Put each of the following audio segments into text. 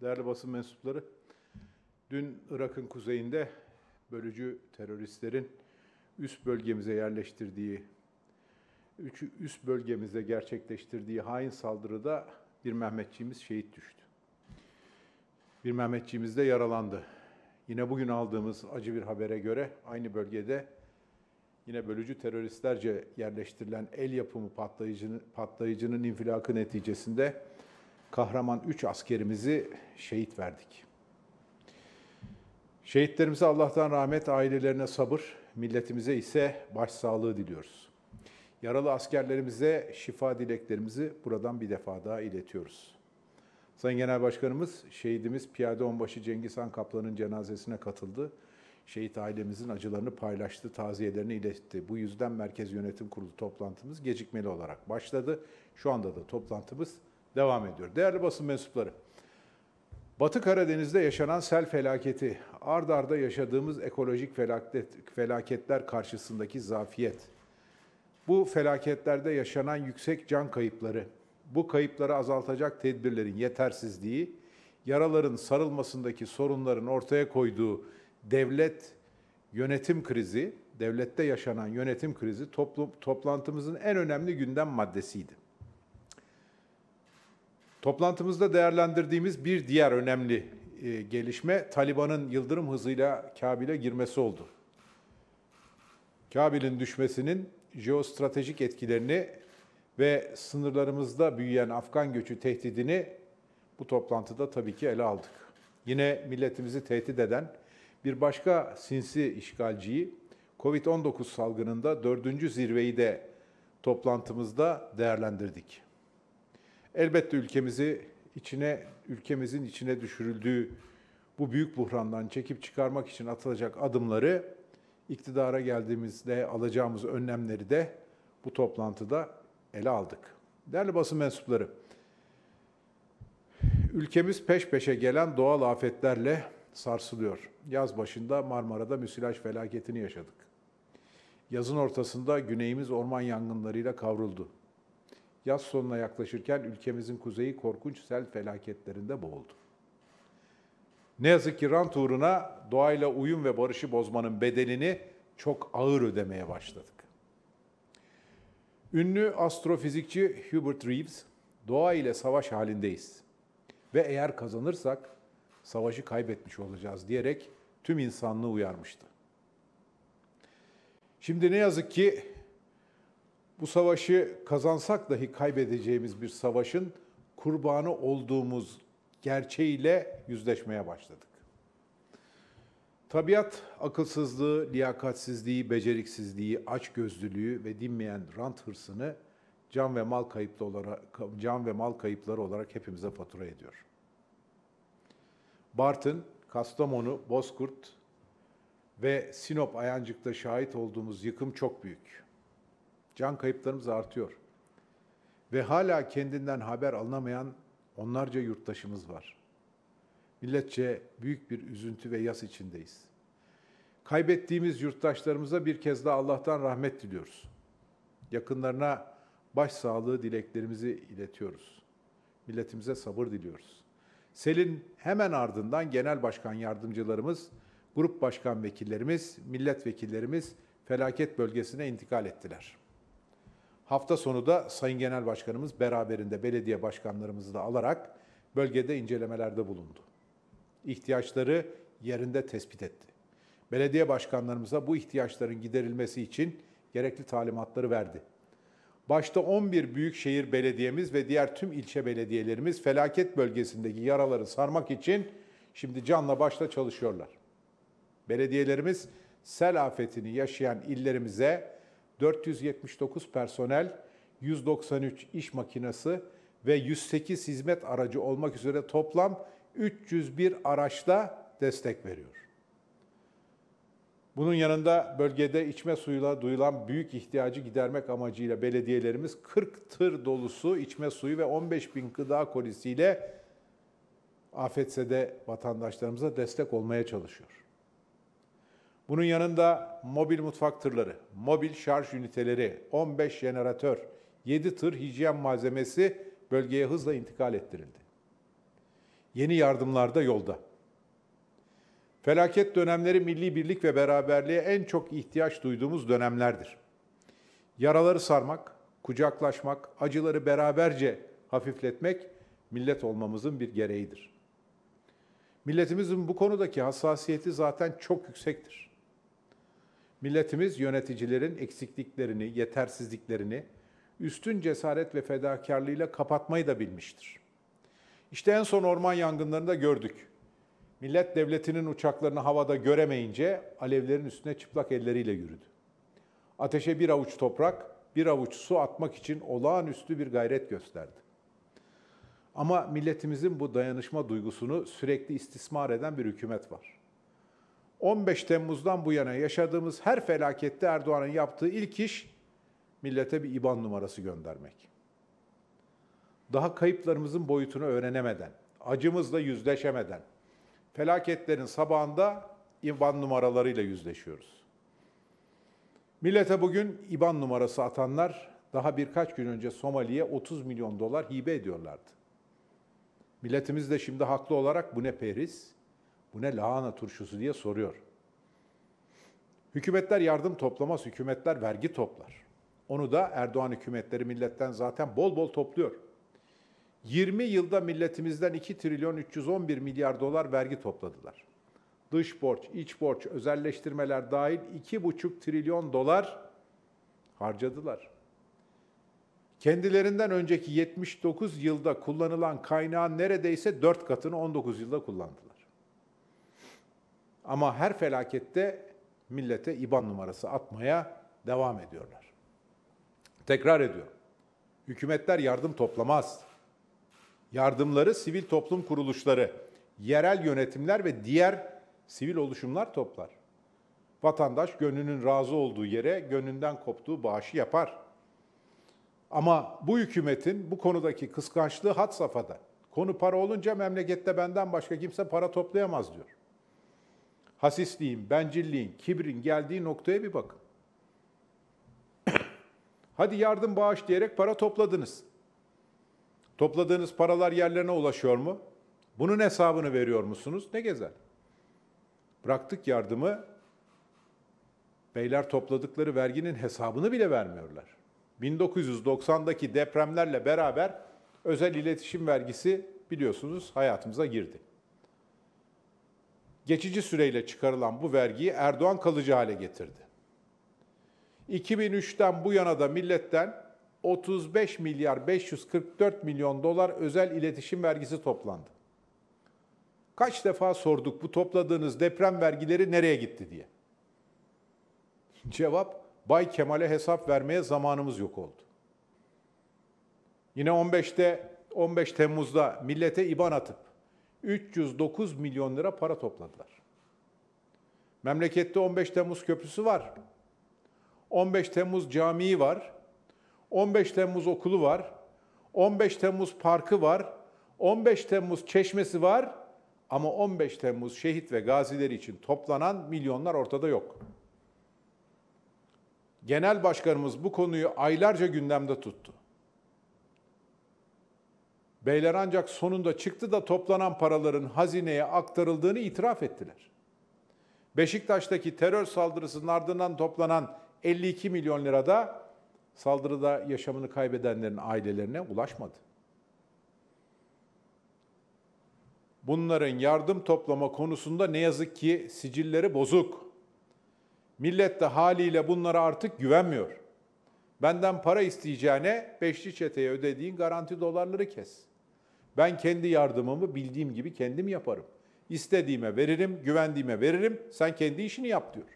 Değerli basın mensupları, dün Irak'ın kuzeyinde bölücü teröristlerin üst bölgemize yerleştirdiği, üst bölgemize gerçekleştirdiği hain saldırıda bir Mehmetçiğimiz şehit düştü. Bir Mehmetçiğimiz de yaralandı. Yine bugün aldığımız acı bir habere göre aynı bölgede yine bölücü teröristlerce yerleştirilen el yapımı patlayıcının, patlayıcının infilakı neticesinde kahraman üç askerimizi şehit verdik. Şehitlerimize Allah'tan rahmet, ailelerine sabır, milletimize ise başsağlığı diliyoruz. Yaralı askerlerimize şifa dileklerimizi buradan bir defa daha iletiyoruz. Sayın Genel Başkanımız, şehidimiz Piyade Onbaşı Cengiz Han Kaplan'ın cenazesine katıldı. Şehit ailemizin acılarını paylaştı, taziyelerini iletti. Bu yüzden Merkez Yönetim Kurulu toplantımız gecikmeli olarak başladı. Şu anda da toplantımız devam ediyor. Değerli basın mensupları, Batı Karadeniz'de yaşanan sel felaketi, ard arda yaşadığımız ekolojik felaket, felaketler karşısındaki zafiyet, bu felaketlerde yaşanan yüksek can kayıpları, bu kayıpları azaltacak tedbirlerin yetersizliği, yaraların sarılmasındaki sorunların ortaya koyduğu devlet yönetim krizi, devlette yaşanan yönetim krizi toplum, toplantımızın en önemli gündem maddesiydi. Toplantımızda değerlendirdiğimiz bir diğer önemli e, gelişme Taliban'ın yıldırım hızıyla Kabil'e girmesi oldu. Kabil'in düşmesinin jeostratejik etkilerini ve sınırlarımızda büyüyen Afgan göçü tehdidini bu toplantıda tabii ki ele aldık. Yine milletimizi tehdit eden bir başka sinsi işgalciyi Covid-19 salgınında dördüncü zirveyi de toplantımızda değerlendirdik. Elbette ülkemizi içine ülkemizin içine düşürüldüğü bu büyük buhrandan çekip çıkarmak için atılacak adımları iktidara geldiğimizde alacağımız önlemleri de bu toplantıda ele aldık. Değerli basın mensupları, ülkemiz peş peşe gelen doğal afetlerle sarsılıyor. Yaz başında Marmara'da müsilaj felaketini yaşadık. Yazın ortasında güneyimiz orman yangınlarıyla kavruldu. Yaz sonuna yaklaşırken ülkemizin kuzeyi korkunç sel felaketlerinde boğuldu. Ne yazık ki rant uğruna doğayla uyum ve barışı bozmanın bedelini çok ağır ödemeye başladık. Ünlü astrofizikçi Hubert Reeves, doğa ile savaş halindeyiz ve eğer kazanırsak savaşı kaybetmiş olacağız diyerek tüm insanlığı uyarmıştı. Şimdi ne yazık ki bu savaşı kazansak dahi kaybedeceğimiz bir savaşın kurbanı olduğumuz gerçeğiyle yüzleşmeye başladık. Tabiat akılsızlığı, liyakatsizliği, beceriksizliği, açgözlülüğü ve dinmeyen rant hırsını can ve mal kayıplı olarak can ve mal kayıpları olarak hepimize fatura ediyor. Bartın, Kastamonu, Bozkurt ve Sinop Ayancık'ta şahit olduğumuz yıkım çok büyük. Can kayıplarımız artıyor. Ve hala kendinden haber alınamayan onlarca yurttaşımız var. Milletçe büyük bir üzüntü ve yas içindeyiz. Kaybettiğimiz yurttaşlarımıza bir kez daha Allah'tan rahmet diliyoruz. Yakınlarına başsağlığı dileklerimizi iletiyoruz. Milletimize sabır diliyoruz. Selin hemen ardından genel başkan yardımcılarımız, grup başkan vekillerimiz, milletvekillerimiz felaket bölgesine intikal ettiler. Hafta sonu da Sayın Genel Başkanımız beraberinde belediye başkanlarımızı da alarak bölgede incelemelerde bulundu. İhtiyaçları yerinde tespit etti. Belediye başkanlarımıza bu ihtiyaçların giderilmesi için gerekli talimatları verdi. Başta 11 büyükşehir belediyemiz ve diğer tüm ilçe belediyelerimiz felaket bölgesindeki yaraları sarmak için şimdi canla başla çalışıyorlar. Belediyelerimiz sel afetini yaşayan illerimize 479 personel, 193 iş makinesi ve 108 hizmet aracı olmak üzere toplam 301 araçla destek veriyor. Bunun yanında bölgede içme suyuyla duyulan büyük ihtiyacı gidermek amacıyla belediyelerimiz 40 tır dolusu içme suyu ve 15 bin gıda kolisiyle afetse de vatandaşlarımıza destek olmaya çalışıyor. Bunun yanında mobil mutfak tırları, mobil şarj üniteleri, 15 jeneratör, 7 tır hijyen malzemesi bölgeye hızla intikal ettirildi. Yeni yardımlar da yolda. Felaket dönemleri milli birlik ve beraberliğe en çok ihtiyaç duyduğumuz dönemlerdir. Yaraları sarmak, kucaklaşmak, acıları beraberce hafifletmek millet olmamızın bir gereğidir. Milletimizin bu konudaki hassasiyeti zaten çok yüksektir. Milletimiz yöneticilerin eksikliklerini, yetersizliklerini üstün cesaret ve fedakarlığıyla kapatmayı da bilmiştir. İşte en son orman yangınlarında gördük. Millet devletinin uçaklarını havada göremeyince alevlerin üstüne çıplak elleriyle yürüdü. Ateşe bir avuç toprak, bir avuç su atmak için olağanüstü bir gayret gösterdi. Ama milletimizin bu dayanışma duygusunu sürekli istismar eden bir hükümet var. 15 Temmuz'dan bu yana yaşadığımız her felakette Erdoğan'ın yaptığı ilk iş millete bir IBAN numarası göndermek. Daha kayıplarımızın boyutunu öğrenemeden, acımızla yüzleşemeden, felaketlerin sabahında IBAN numaralarıyla yüzleşiyoruz. Millete bugün IBAN numarası atanlar daha birkaç gün önce Somali'ye 30 milyon dolar hibe ediyorlardı. Milletimiz de şimdi haklı olarak bu ne periz, bu ne lahana turşusu diye soruyor. Hükümetler yardım toplamaz, hükümetler vergi toplar. Onu da Erdoğan hükümetleri milletten zaten bol bol topluyor. 20 yılda milletimizden 2 trilyon 311 milyar dolar vergi topladılar. Dış borç, iç borç, özelleştirmeler dahil 2,5 trilyon dolar harcadılar. Kendilerinden önceki 79 yılda kullanılan kaynağın neredeyse 4 katını 19 yılda kullandılar. Ama her felakette millete IBAN numarası atmaya devam ediyorlar. Tekrar ediyorum. Hükümetler yardım toplamaz. Yardımları sivil toplum kuruluşları, yerel yönetimler ve diğer sivil oluşumlar toplar. Vatandaş gönlünün razı olduğu yere gönlünden koptuğu bağışı yapar. Ama bu hükümetin bu konudaki kıskançlığı hat safhada. Konu para olunca memlekette benden başka kimse para toplayamaz diyor hasisliğin, bencilliğin, kibrin geldiği noktaya bir bakın. Hadi yardım bağış diyerek para topladınız. Topladığınız paralar yerlerine ulaşıyor mu? Bunun hesabını veriyor musunuz? Ne gezer? Bıraktık yardımı, beyler topladıkları verginin hesabını bile vermiyorlar. 1990'daki depremlerle beraber özel iletişim vergisi biliyorsunuz hayatımıza girdi geçici süreyle çıkarılan bu vergiyi Erdoğan kalıcı hale getirdi. 2003'ten bu yana da milletten 35 milyar 544 milyon dolar özel iletişim vergisi toplandı. Kaç defa sorduk bu topladığınız deprem vergileri nereye gitti diye. Cevap Bay Kemal'e hesap vermeye zamanımız yok oldu. Yine 15'te 15 Temmuz'da millete iban atıp 309 milyon lira para topladılar. Memlekette 15 Temmuz Köprüsü var. 15 Temmuz Camii var. 15 Temmuz okulu var. 15 Temmuz parkı var. 15 Temmuz çeşmesi var. Ama 15 Temmuz şehit ve gazileri için toplanan milyonlar ortada yok. Genel başkanımız bu konuyu aylarca gündemde tuttu. Beyler ancak sonunda çıktı da toplanan paraların hazineye aktarıldığını itiraf ettiler. Beşiktaş'taki terör saldırısının ardından toplanan 52 milyon lira da saldırıda yaşamını kaybedenlerin ailelerine ulaşmadı. Bunların yardım toplama konusunda ne yazık ki sicilleri bozuk. Millet de haliyle bunlara artık güvenmiyor. Benden para isteyeceğine beşli çeteye ödediğin garanti dolarları kes.'' Ben kendi yardımımı bildiğim gibi kendim yaparım. İstediğime veririm, güvendiğime veririm. Sen kendi işini yap diyor.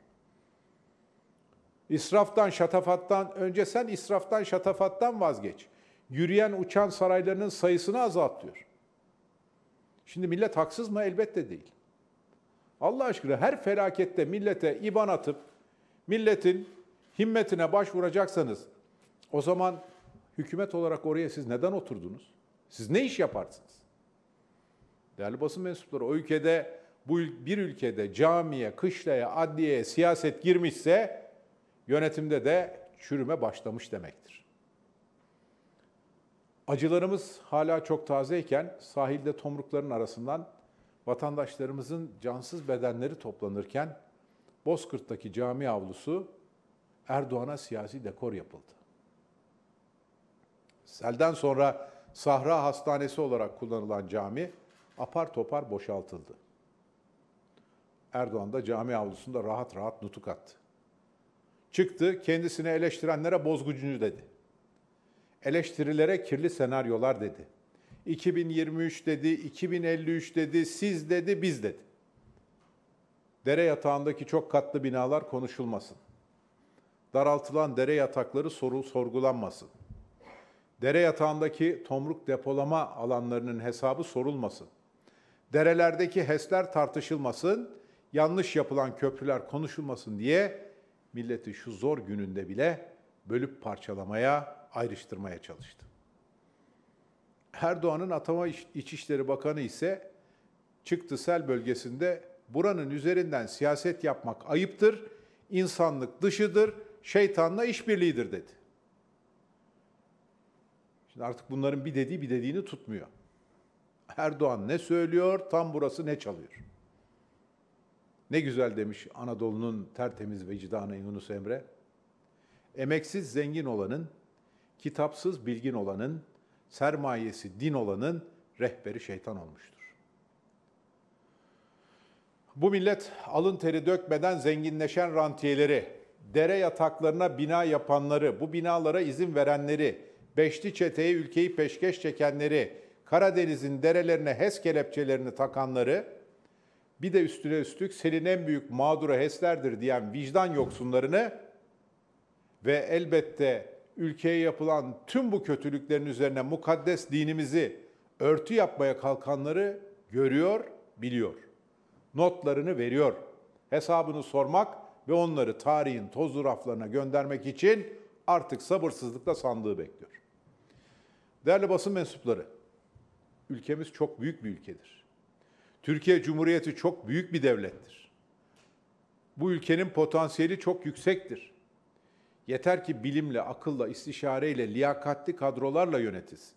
İsraftan, şatafattan, önce sen israftan, şatafattan vazgeç. Yürüyen, uçan saraylarının sayısını azalt diyor. Şimdi millet haksız mı? Elbette değil. Allah aşkına her felakette millete iban atıp milletin himmetine başvuracaksanız o zaman hükümet olarak oraya siz neden oturdunuz? Siz ne iş yaparsınız? Değerli basın mensupları o ülkede bu bir ülkede camiye, kışlaya, adliyeye siyaset girmişse yönetimde de çürüme başlamış demektir. Acılarımız hala çok tazeyken sahilde tomrukların arasından vatandaşlarımızın cansız bedenleri toplanırken Bozkırt'taki cami avlusu Erdoğan'a siyasi dekor yapıldı. Selden sonra Sahra Hastanesi olarak kullanılan cami apar topar boşaltıldı. Erdoğan da cami avlusunda rahat rahat nutuk attı. Çıktı kendisini eleştirenlere bozgucunu dedi. Eleştirilere kirli senaryolar dedi. 2023 dedi, 2053 dedi, siz dedi, biz dedi. Dere yatağındaki çok katlı binalar konuşulmasın. Daraltılan dere yatakları soru sorgulanmasın Dere yatağındaki tomruk depolama alanlarının hesabı sorulmasın. Derelerdeki HES'ler tartışılmasın, yanlış yapılan köprüler konuşulmasın diye milleti şu zor gününde bile bölüp parçalamaya, ayrıştırmaya çalıştı. Erdoğan'ın atama İçişleri Bakanı ise çıktı sel bölgesinde buranın üzerinden siyaset yapmak ayıptır, insanlık dışıdır, şeytanla işbirliğidir dedi. Şimdi artık bunların bir dediği bir dediğini tutmuyor. Erdoğan ne söylüyor, tam burası ne çalıyor. Ne güzel demiş Anadolu'nun tertemiz vicdanı Yunus Emre. Emeksiz zengin olanın, kitapsız bilgin olanın, sermayesi din olanın rehberi şeytan olmuştur. Bu millet alın teri dökmeden zenginleşen rantiyeleri, dere yataklarına bina yapanları, bu binalara izin verenleri, Beşli çeteyi ülkeyi peşkeş çekenleri, Karadeniz'in derelerine HES kelepçelerini takanları, bir de üstüne üstlük senin en büyük mağduru HES'lerdir diyen vicdan yoksunlarını ve elbette ülkeye yapılan tüm bu kötülüklerin üzerine mukaddes dinimizi örtü yapmaya kalkanları görüyor, biliyor. Notlarını veriyor. Hesabını sormak ve onları tarihin tozlu raflarına göndermek için artık sabırsızlıkla sandığı bekliyor. Değerli basın mensupları, ülkemiz çok büyük bir ülkedir. Türkiye Cumhuriyeti çok büyük bir devlettir. Bu ülkenin potansiyeli çok yüksektir. Yeter ki bilimle, akılla, istişareyle, liyakatli kadrolarla yönetilsin.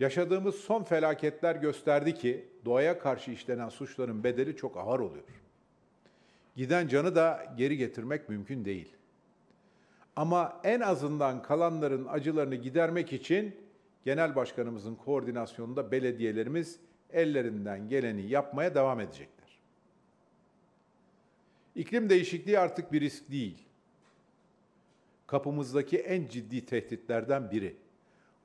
Yaşadığımız son felaketler gösterdi ki doğaya karşı işlenen suçların bedeli çok ağır oluyor. Giden canı da geri getirmek mümkün değil.'' Ama en azından kalanların acılarını gidermek için genel başkanımızın koordinasyonunda belediyelerimiz ellerinden geleni yapmaya devam edecekler. İklim değişikliği artık bir risk değil. Kapımızdaki en ciddi tehditlerden biri.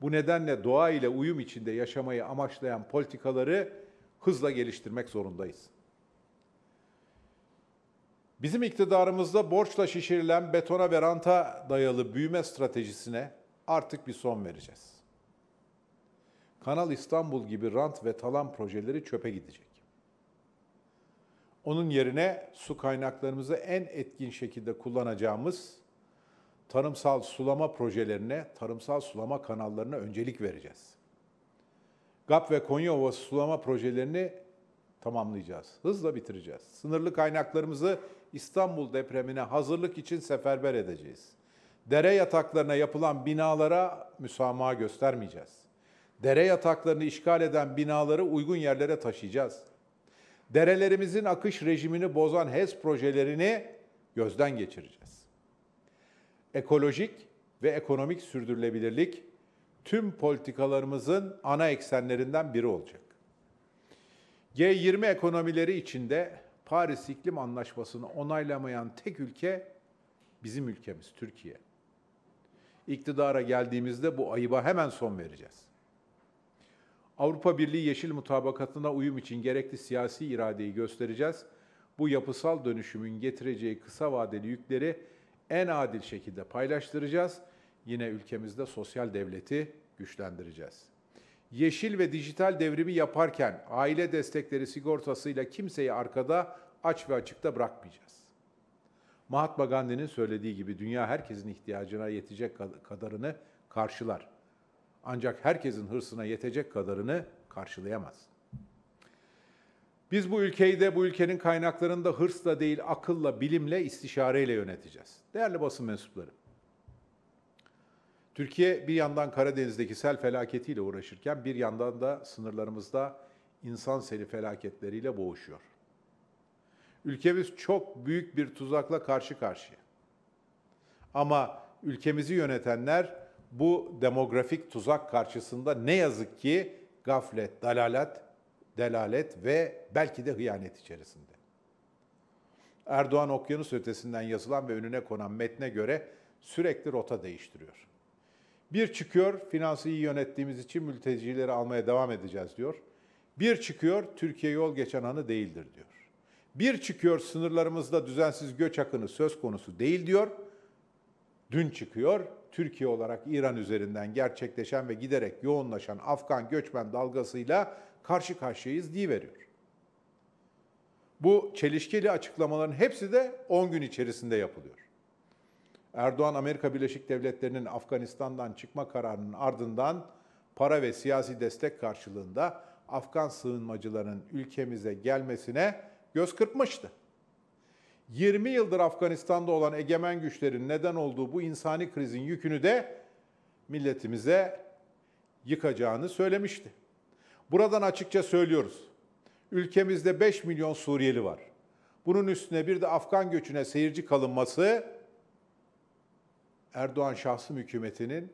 Bu nedenle doğa ile uyum içinde yaşamayı amaçlayan politikaları hızla geliştirmek zorundayız. Bizim iktidarımızda borçla şişirilen betona ve ranta dayalı büyüme stratejisine artık bir son vereceğiz. Kanal İstanbul gibi rant ve talan projeleri çöpe gidecek. Onun yerine su kaynaklarımızı en etkin şekilde kullanacağımız tarımsal sulama projelerine, tarımsal sulama kanallarına öncelik vereceğiz. GAP ve Konya Ovası sulama projelerini tamamlayacağız. Hızla bitireceğiz. Sınırlı kaynaklarımızı İstanbul depremine hazırlık için seferber edeceğiz. Dere yataklarına yapılan binalara müsamaha göstermeyeceğiz. Dere yataklarını işgal eden binaları uygun yerlere taşıyacağız. Derelerimizin akış rejimini bozan HES projelerini gözden geçireceğiz. Ekolojik ve ekonomik sürdürülebilirlik tüm politikalarımızın ana eksenlerinden biri olacak. G20 ekonomileri içinde Paris İklim Anlaşması'nı onaylamayan tek ülke bizim ülkemiz Türkiye. İktidara geldiğimizde bu ayıba hemen son vereceğiz. Avrupa Birliği Yeşil Mutabakatı'na uyum için gerekli siyasi iradeyi göstereceğiz. Bu yapısal dönüşümün getireceği kısa vadeli yükleri en adil şekilde paylaştıracağız. Yine ülkemizde sosyal devleti güçlendireceğiz yeşil ve dijital devrimi yaparken aile destekleri sigortasıyla kimseyi arkada aç ve açıkta bırakmayacağız. Mahatma Gandhi'nin söylediği gibi dünya herkesin ihtiyacına yetecek kadarını karşılar. Ancak herkesin hırsına yetecek kadarını karşılayamaz. Biz bu ülkeyi de bu ülkenin kaynaklarını da hırsla değil akılla, bilimle, istişareyle yöneteceğiz. Değerli basın mensupları, Türkiye bir yandan Karadeniz'deki sel felaketiyle uğraşırken bir yandan da sınırlarımızda insan seli felaketleriyle boğuşuyor. Ülkemiz çok büyük bir tuzakla karşı karşıya. Ama ülkemizi yönetenler bu demografik tuzak karşısında ne yazık ki gaflet, dalalet, delalet ve belki de hıyanet içerisinde. Erdoğan okyanus ötesinden yazılan ve önüne konan metne göre sürekli rota değiştiriyor. Bir çıkıyor, finansı iyi yönettiğimiz için mültecileri almaya devam edeceğiz diyor. Bir çıkıyor, Türkiye yol geçen anı değildir diyor. Bir çıkıyor, sınırlarımızda düzensiz göç akını söz konusu değil diyor. Dün çıkıyor, Türkiye olarak İran üzerinden gerçekleşen ve giderek yoğunlaşan Afgan göçmen dalgasıyla karşı karşıyayız diye veriyor. Bu çelişkili açıklamaların hepsi de 10 gün içerisinde yapılıyor. Erdoğan Amerika Birleşik Devletleri'nin Afganistan'dan çıkma kararının ardından para ve siyasi destek karşılığında Afgan sığınmacılarının ülkemize gelmesine göz kırpmıştı. 20 yıldır Afganistan'da olan egemen güçlerin neden olduğu bu insani krizin yükünü de milletimize yıkacağını söylemişti. Buradan açıkça söylüyoruz. Ülkemizde 5 milyon Suriyeli var. Bunun üstüne bir de Afgan göçüne seyirci kalınması Erdoğan şahsım hükümetinin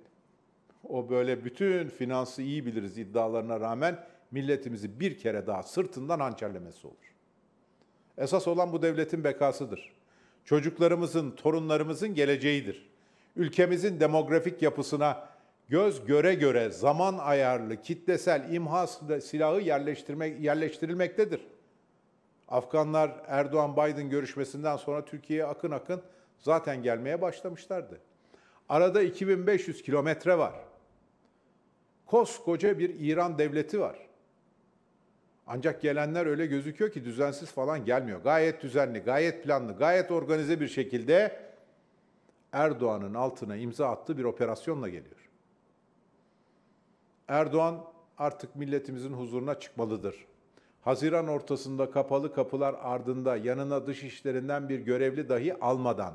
o böyle bütün finansı iyi biliriz iddialarına rağmen milletimizi bir kere daha sırtından hançerlemesi olur. Esas olan bu devletin bekasıdır. Çocuklarımızın, torunlarımızın geleceğidir. Ülkemizin demografik yapısına göz göre göre zaman ayarlı kitlesel imha silahı yerleştirmek, yerleştirilmektedir. Afganlar Erdoğan-Biden görüşmesinden sonra Türkiye'ye akın akın zaten gelmeye başlamışlardı. Arada 2500 kilometre var. Koskoca bir İran devleti var. Ancak gelenler öyle gözüküyor ki düzensiz falan gelmiyor. Gayet düzenli, gayet planlı, gayet organize bir şekilde Erdoğan'ın altına imza attığı bir operasyonla geliyor. Erdoğan artık milletimizin huzuruna çıkmalıdır. Haziran ortasında kapalı kapılar ardında yanına dış işlerinden bir görevli dahi almadan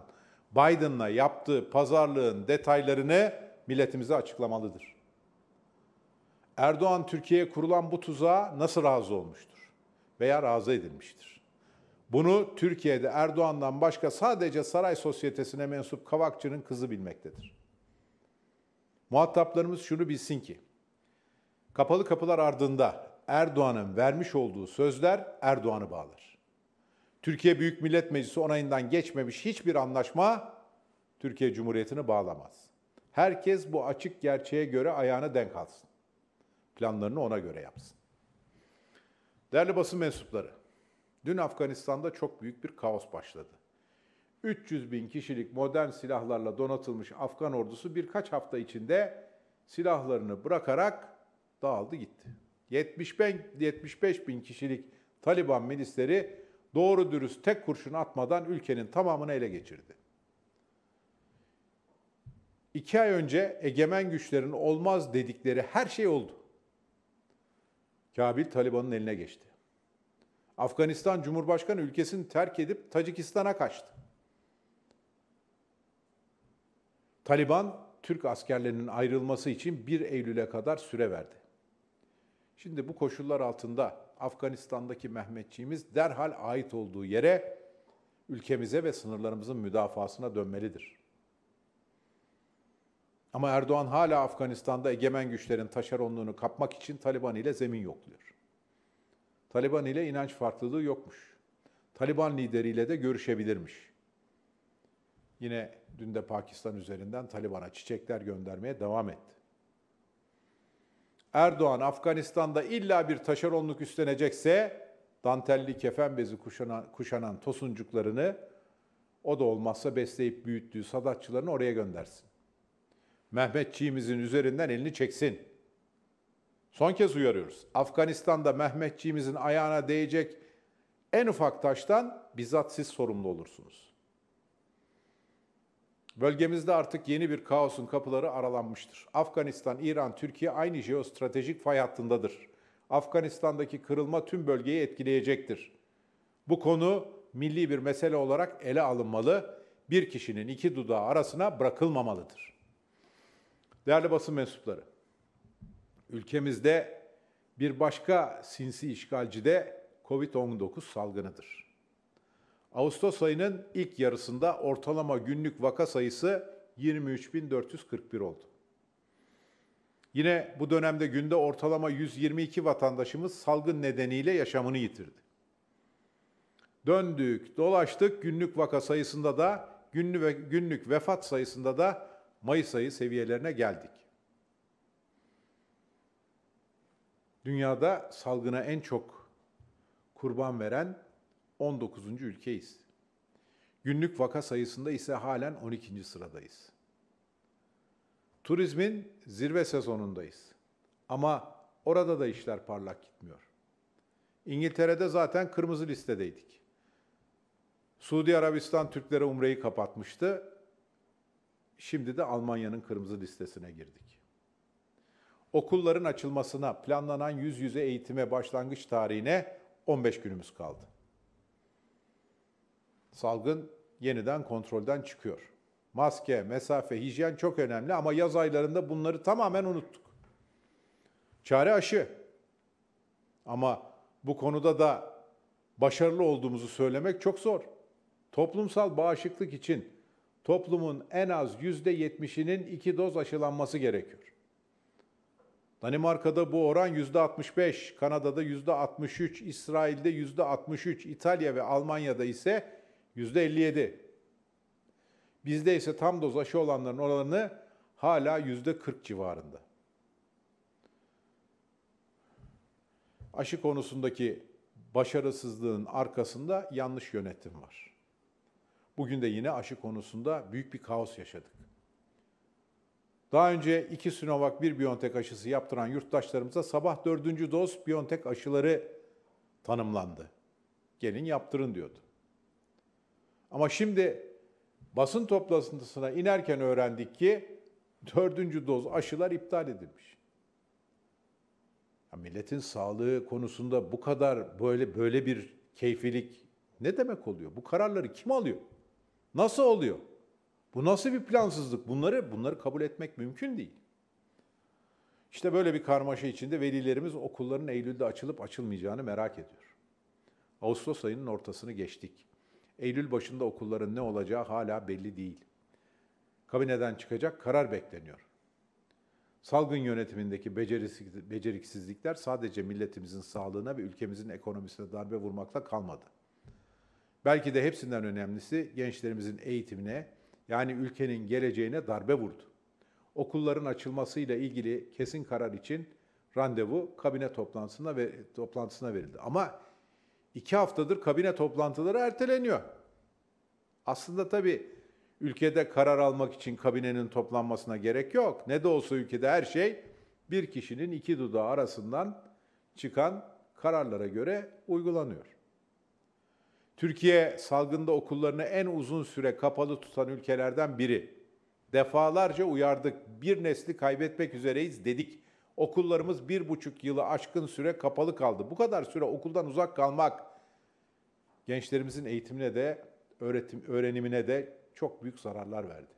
Biden'la yaptığı pazarlığın detaylarını milletimize açıklamalıdır. Erdoğan Türkiye'ye kurulan bu tuzağa nasıl razı olmuştur veya razı edilmiştir? Bunu Türkiye'de Erdoğan'dan başka sadece saray sosyetesine mensup Kavakçı'nın kızı bilmektedir. Muhataplarımız şunu bilsin ki, kapalı kapılar ardında Erdoğan'ın vermiş olduğu sözler Erdoğan'ı bağlar. Türkiye Büyük Millet Meclisi onayından geçmemiş hiçbir anlaşma Türkiye Cumhuriyeti'ni bağlamaz. Herkes bu açık gerçeğe göre ayağını denk alsın. Planlarını ona göre yapsın. Değerli basın mensupları, dün Afganistan'da çok büyük bir kaos başladı. 300 bin kişilik modern silahlarla donatılmış Afgan ordusu birkaç hafta içinde silahlarını bırakarak dağıldı gitti. 75, 75 bin kişilik Taliban milisleri doğru dürüst tek kurşun atmadan ülkenin tamamını ele geçirdi. İki ay önce egemen güçlerin olmaz dedikleri her şey oldu. Kabil Taliban'ın eline geçti. Afganistan Cumhurbaşkanı ülkesini terk edip Tacikistan'a kaçtı. Taliban Türk askerlerinin ayrılması için 1 Eylül'e kadar süre verdi. Şimdi bu koşullar altında Afganistan'daki Mehmetçiğimiz derhal ait olduğu yere, ülkemize ve sınırlarımızın müdafasına dönmelidir. Ama Erdoğan hala Afganistan'da egemen güçlerin taşeronluğunu kapmak için Taliban ile zemin yokluyor. Taliban ile inanç farklılığı yokmuş. Taliban lideriyle de görüşebilirmiş. Yine dün de Pakistan üzerinden Taliban'a çiçekler göndermeye devam etti. Erdoğan Afganistan'da illa bir taşeronluk üstlenecekse dantelli kefen bezi kuşanan, kuşanan tosuncuklarını o da olmazsa besleyip büyüttüğü sadatçılarını oraya göndersin. Mehmetçiğimizin üzerinden elini çeksin. Son kez uyarıyoruz. Afganistan'da Mehmetçiğimizin ayağına değecek en ufak taştan bizzat siz sorumlu olursunuz. Bölgemizde artık yeni bir kaosun kapıları aralanmıştır. Afganistan, İran, Türkiye aynı jeostratejik fay hattındadır. Afganistan'daki kırılma tüm bölgeyi etkileyecektir. Bu konu milli bir mesele olarak ele alınmalı, bir kişinin iki dudağı arasına bırakılmamalıdır. Değerli basın mensupları, ülkemizde bir başka sinsi işgalci de COVID-19 salgınıdır. Ağustos ayının ilk yarısında ortalama günlük vaka sayısı 23.441 oldu. Yine bu dönemde günde ortalama 122 vatandaşımız salgın nedeniyle yaşamını yitirdi. Döndük, dolaştık günlük vaka sayısında da günlük, ve, günlük vefat sayısında da Mayıs ayı seviyelerine geldik. Dünyada salgına en çok kurban veren 19. ülkeyiz. Günlük vaka sayısında ise halen 12. sıradayız. Turizmin zirve sezonundayız. Ama orada da işler parlak gitmiyor. İngiltere'de zaten kırmızı listedeydik. Suudi Arabistan Türklere umreyi kapatmıştı. Şimdi de Almanya'nın kırmızı listesine girdik. Okulların açılmasına planlanan yüz yüze eğitime başlangıç tarihine 15 günümüz kaldı salgın yeniden kontrolden çıkıyor. Maske, mesafe, hijyen çok önemli ama yaz aylarında bunları tamamen unuttuk. Çare aşı. Ama bu konuda da başarılı olduğumuzu söylemek çok zor. Toplumsal bağışıklık için toplumun en az yüzde yetmişinin iki doz aşılanması gerekiyor. Danimarka'da bu oran yüzde %65, Kanada'da yüzde %63, İsrail'de yüzde %63, İtalya ve Almanya'da ise Yüzde 57. Bizde ise tam doz aşı olanların oranı hala yüzde 40 civarında. Aşı konusundaki başarısızlığın arkasında yanlış yönetim var. Bugün de yine aşı konusunda büyük bir kaos yaşadık. Daha önce iki Sinovac, bir Biontech aşısı yaptıran yurttaşlarımıza sabah dördüncü doz Biontech aşıları tanımlandı. Gelin yaptırın diyordu. Ama şimdi basın toplantısına inerken öğrendik ki dördüncü doz aşılar iptal edilmiş. Ya milletin sağlığı konusunda bu kadar böyle böyle bir keyfilik ne demek oluyor? Bu kararları kim alıyor? Nasıl oluyor? Bu nasıl bir plansızlık? Bunları bunları kabul etmek mümkün değil. İşte böyle bir karmaşa içinde velilerimiz okulların Eylül'de açılıp açılmayacağını merak ediyor. Ağustos ayının ortasını geçtik. Eylül başında okulların ne olacağı hala belli değil. Kabineden çıkacak karar bekleniyor. Salgın yönetimindeki beceriksizlikler sadece milletimizin sağlığına ve ülkemizin ekonomisine darbe vurmakla kalmadı. Belki de hepsinden önemlisi gençlerimizin eğitimine yani ülkenin geleceğine darbe vurdu. Okulların açılmasıyla ilgili kesin karar için randevu kabine toplantısına ve toplantısına verildi. Ama İki haftadır kabine toplantıları erteleniyor. Aslında tabii ülkede karar almak için kabinenin toplanmasına gerek yok. Ne de olsa ülkede her şey bir kişinin iki dudağı arasından çıkan kararlara göre uygulanıyor. Türkiye salgında okullarını en uzun süre kapalı tutan ülkelerden biri. Defalarca uyardık. Bir nesli kaybetmek üzereyiz dedik. Okullarımız bir buçuk yılı aşkın süre kapalı kaldı. Bu kadar süre okuldan uzak kalmak gençlerimizin eğitimine de, öğretim, öğrenimine de çok büyük zararlar verdi.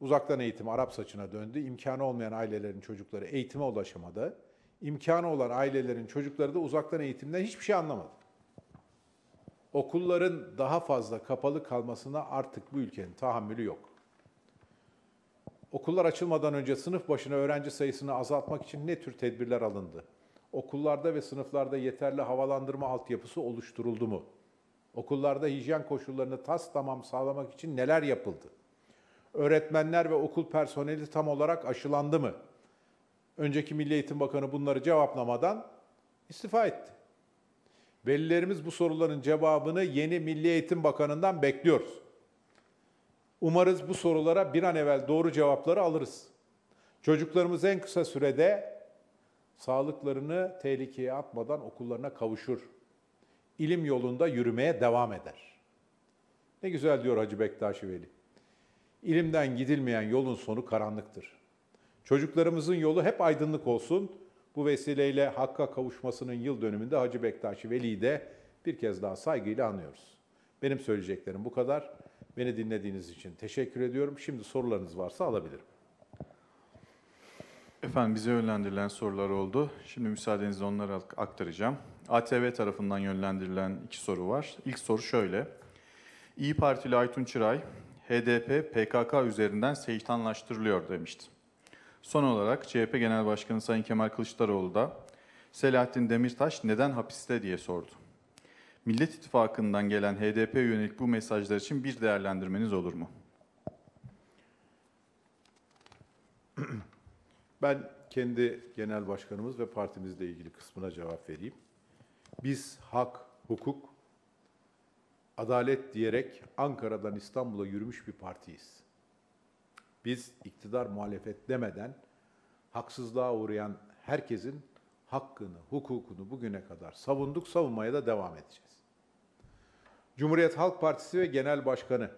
Uzaktan eğitim Arap saçına döndü. İmkanı olmayan ailelerin çocukları eğitime ulaşamadı. İmkanı olan ailelerin çocukları da uzaktan eğitimden hiçbir şey anlamadı. Okulların daha fazla kapalı kalmasına artık bu ülkenin tahammülü yok. Okullar açılmadan önce sınıf başına öğrenci sayısını azaltmak için ne tür tedbirler alındı? Okullarda ve sınıflarda yeterli havalandırma altyapısı oluşturuldu mu? Okullarda hijyen koşullarını tas tamam sağlamak için neler yapıldı? Öğretmenler ve okul personeli tam olarak aşılandı mı? Önceki Milli Eğitim Bakanı bunları cevaplamadan istifa etti. Velilerimiz bu soruların cevabını yeni Milli Eğitim Bakanı'ndan bekliyoruz. Umarız bu sorulara bir an evvel doğru cevapları alırız. Çocuklarımız en kısa sürede sağlıklarını tehlikeye atmadan okullarına kavuşur. İlim yolunda yürümeye devam eder. Ne güzel diyor Hacı Bektaş Veli. İlimden gidilmeyen yolun sonu karanlıktır. Çocuklarımızın yolu hep aydınlık olsun. Bu vesileyle Hakk'a kavuşmasının yıl dönümünde Hacı Bektaş Veli'yi de bir kez daha saygıyla anıyoruz. Benim söyleyeceklerim bu kadar. Beni dinlediğiniz için teşekkür ediyorum. Şimdi sorularınız varsa alabilirim. Efendim bize yönlendirilen sorular oldu. Şimdi müsaadenizle onları aktaracağım. ATV tarafından yönlendirilen iki soru var. İlk soru şöyle. İyi Partili Aytun Çıray, HDP PKK üzerinden seytanlaştırılıyor demişti. Son olarak CHP Genel Başkanı Sayın Kemal Kılıçdaroğlu da Selahattin Demirtaş neden hapiste diye sordu. Millet İttifakı'ndan gelen HDP yönelik bu mesajlar için bir değerlendirmeniz olur mu? Ben kendi genel başkanımız ve partimizle ilgili kısmına cevap vereyim. Biz hak, hukuk, adalet diyerek Ankara'dan İstanbul'a yürümüş bir partiyiz. Biz iktidar muhalefet demeden haksızlığa uğrayan herkesin hakkını, hukukunu bugüne kadar savunduk, savunmaya da devam edeceğiz. Cumhuriyet Halk Partisi ve Genel Başkanı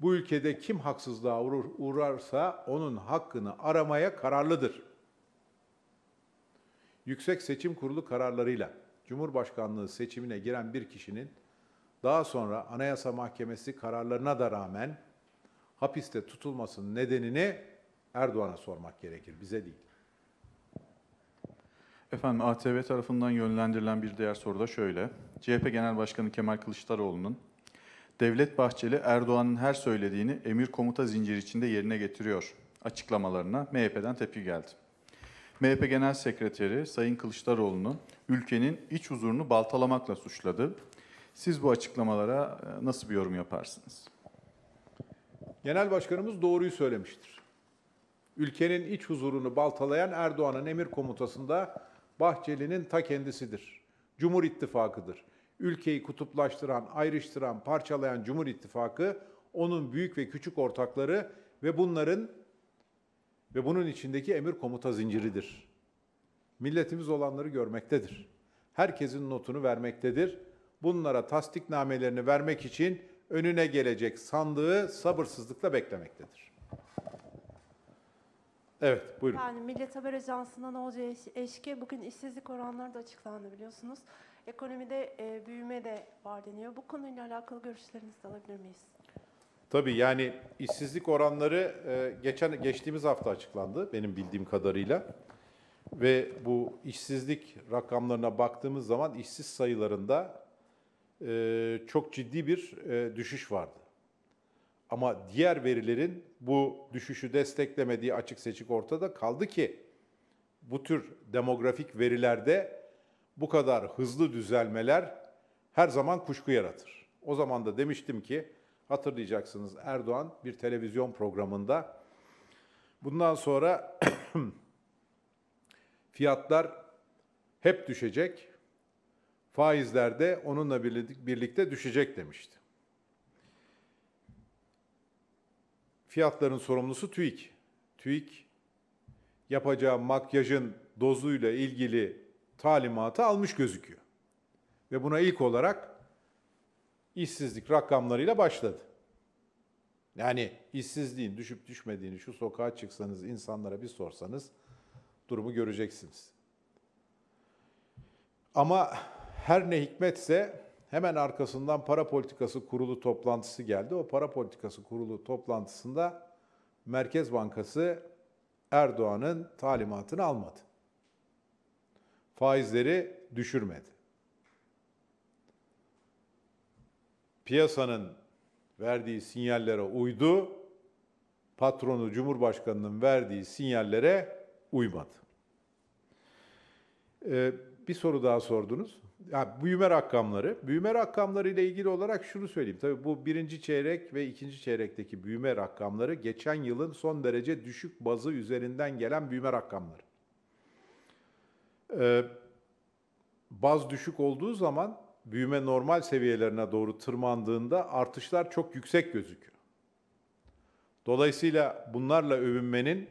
bu ülkede kim haksızlığa uğrarsa onun hakkını aramaya kararlıdır. Yüksek Seçim Kurulu kararlarıyla Cumhurbaşkanlığı seçimine giren bir kişinin daha sonra Anayasa Mahkemesi kararlarına da rağmen hapiste tutulmasının nedenini Erdoğan'a sormak gerekir, bize değil. Efendim ATV tarafından yönlendirilen bir diğer soru da şöyle. CHP Genel Başkanı Kemal Kılıçdaroğlu'nun Devlet Bahçeli Erdoğan'ın her söylediğini emir komuta zinciri içinde yerine getiriyor açıklamalarına MHP'den tepki geldi. MHP Genel Sekreteri Sayın Kılıçdaroğlu'nu ülkenin iç huzurunu baltalamakla suçladı. Siz bu açıklamalara e, nasıl bir yorum yaparsınız? Genel Başkanımız doğruyu söylemiştir. Ülkenin iç huzurunu baltalayan Erdoğan'ın emir komutasında Bahçeli'nin ta kendisidir. Cumhur İttifakı'dır. Ülkeyi kutuplaştıran, ayrıştıran, parçalayan Cumhur İttifakı onun büyük ve küçük ortakları ve bunların ve bunun içindeki emir komuta zinciridir. Milletimiz olanları görmektedir. Herkesin notunu vermektedir. Bunlara tasdiknamelerini vermek için önüne gelecek sandığı sabırsızlıkla beklemektedir. Evet, buyurun. Yani Millet Haber Ajansı'ndan Oğuz Eşki, bugün işsizlik oranları da açıklandı biliyorsunuz. Ekonomide e, büyüme de var deniyor. Bu konuyla alakalı görüşlerinizi alabilir miyiz? Tabii yani işsizlik oranları e, geçen geçtiğimiz hafta açıklandı benim bildiğim kadarıyla. Ve bu işsizlik rakamlarına baktığımız zaman işsiz sayılarında e, çok ciddi bir e, düşüş vardı. Ama diğer verilerin bu düşüşü desteklemediği açık seçik ortada kaldı ki bu tür demografik verilerde bu kadar hızlı düzelmeler her zaman kuşku yaratır. O zaman da demiştim ki hatırlayacaksınız Erdoğan bir televizyon programında bundan sonra fiyatlar hep düşecek, faizler de onunla birlikte düşecek demişti. Fiyatların sorumlusu TÜİK. TÜİK yapacağı makyajın dozuyla ilgili talimatı almış gözüküyor. Ve buna ilk olarak işsizlik rakamlarıyla başladı. Yani işsizliğin düşüp düşmediğini şu sokağa çıksanız insanlara bir sorsanız durumu göreceksiniz. Ama her ne hikmetse Hemen arkasından para politikası kurulu toplantısı geldi. O para politikası kurulu toplantısında Merkez Bankası Erdoğan'ın talimatını almadı. Faizleri düşürmedi. Piyasanın verdiği sinyallere uydu. Patronu Cumhurbaşkanı'nın verdiği sinyallere uymadı. Ee, bir soru daha sordunuz yani büyüme rakamları. Büyüme rakamları ile ilgili olarak şunu söyleyeyim. Tabii bu birinci çeyrek ve ikinci çeyrekteki büyüme rakamları geçen yılın son derece düşük bazı üzerinden gelen büyüme rakamları. Ee, baz düşük olduğu zaman büyüme normal seviyelerine doğru tırmandığında artışlar çok yüksek gözüküyor. Dolayısıyla bunlarla övünmenin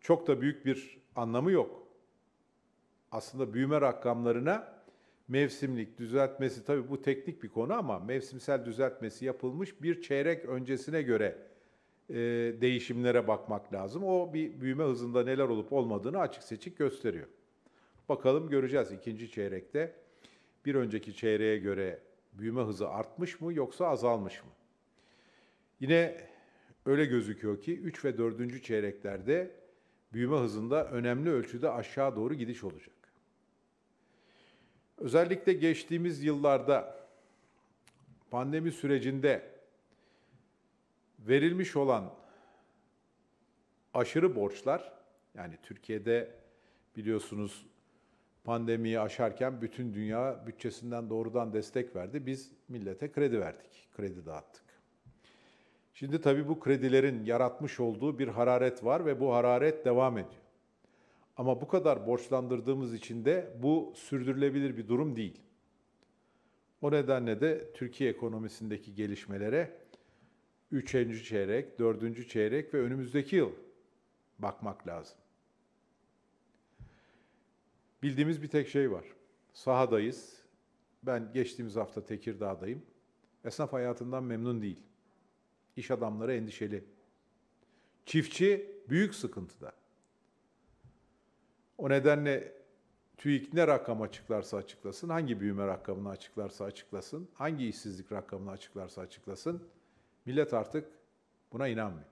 çok da büyük bir anlamı yok. Aslında büyüme rakamlarına mevsimlik düzeltmesi tabii bu teknik bir konu ama mevsimsel düzeltmesi yapılmış bir çeyrek öncesine göre e, değişimlere bakmak lazım. O bir büyüme hızında neler olup olmadığını açık seçik gösteriyor. Bakalım göreceğiz ikinci çeyrekte bir önceki çeyreğe göre büyüme hızı artmış mı yoksa azalmış mı? Yine öyle gözüküyor ki 3 ve 4. çeyreklerde büyüme hızında önemli ölçüde aşağı doğru gidiş olacak. Özellikle geçtiğimiz yıllarda pandemi sürecinde verilmiş olan aşırı borçlar yani Türkiye'de biliyorsunuz pandemiyi aşarken bütün dünya bütçesinden doğrudan destek verdi. Biz millete kredi verdik, kredi dağıttık. Şimdi tabii bu kredilerin yaratmış olduğu bir hararet var ve bu hararet devam ediyor. Ama bu kadar borçlandırdığımız için de bu sürdürülebilir bir durum değil. O nedenle de Türkiye ekonomisindeki gelişmelere 3. çeyrek, 4. çeyrek ve önümüzdeki yıl bakmak lazım. Bildiğimiz bir tek şey var. Sahadayız. Ben geçtiğimiz hafta Tekirdağ'dayım. Esnaf hayatından memnun değil. İş adamları endişeli. Çiftçi büyük sıkıntıda. O nedenle TÜİK ne rakam açıklarsa açıklasın, hangi büyüme rakamını açıklarsa açıklasın, hangi işsizlik rakamını açıklarsa açıklasın, millet artık buna inanmıyor.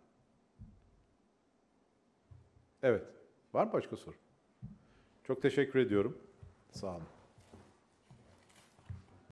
Evet, var mı başka soru? Çok teşekkür ediyorum. Sağ olun.